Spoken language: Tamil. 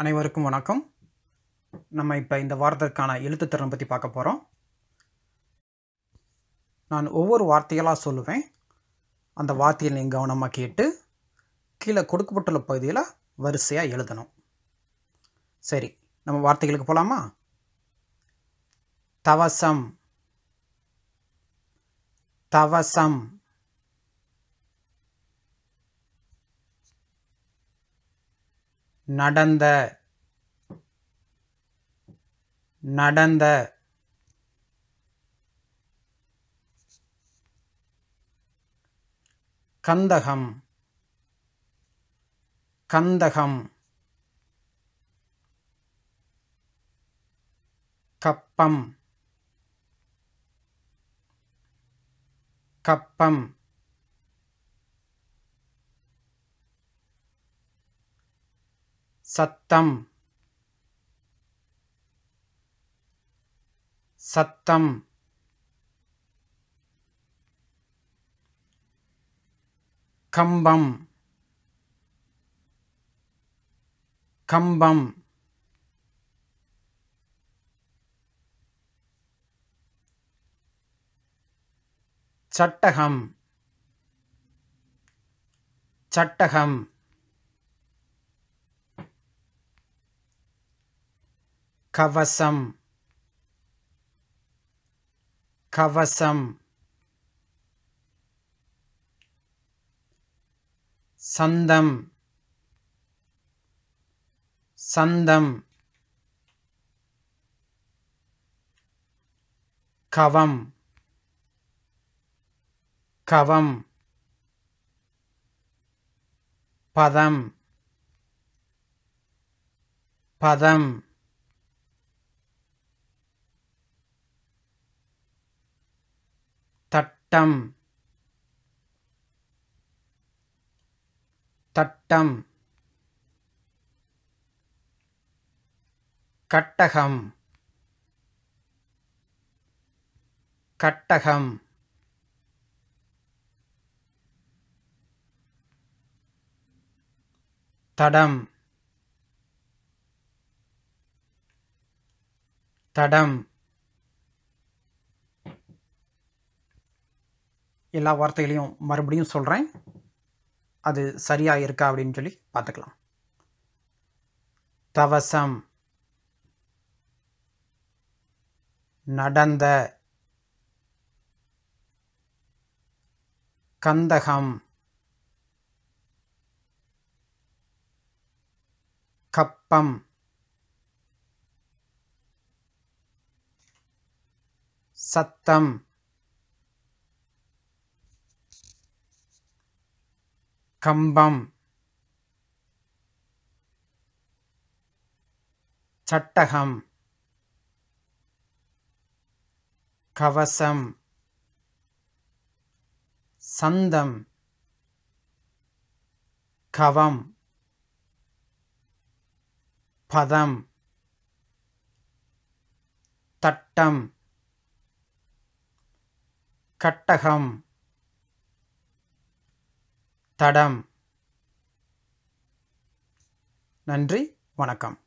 அனைவருக்கும் வணக்கம் நம்ம இப்போ இந்த வாரத்திற்கான எழுத்துத்திறன் பற்றி பார்க்க போகிறோம் நான் ஒவ்வொரு வார்த்தைகளாக சொல்லுவேன் அந்த வார்த்தையை நீங்கள் கவனமாக கேட்டு கீழே கொடுக்கப்பட்டுள்ள பகுதியில் வரிசையாக எழுதணும் சரி நம்ம வார்த்தைகளுக்கு போகலாமா தவசம் தவசம் நடந்த நடந்த கந்தகம் கந்தகம் கப்பம் கப்பம் సత్తం సత్తం కంబం కంబం சட்டகம் சட்டகம் కవసం కవసం సందం సందం కవం కవం పదం పదం தட்டம் தட்டம் கட்டகம் கட்டகம் தடம் தடம் எல்லா வார்த்தைகளையும் மறுபடியும் சொல்கிறேன் அது சரியாக இருக்கா அப்படின்னு சொல்லி பார்த்துக்கலாம் தவசம் நடந்த கந்தகம் கப்பம் சத்தம் கம்பம் சட்டகம் கவசம் சந்தம் கவம் பதம் தட்டம் கட்டகம் தடம் நன்றி வணக்கம்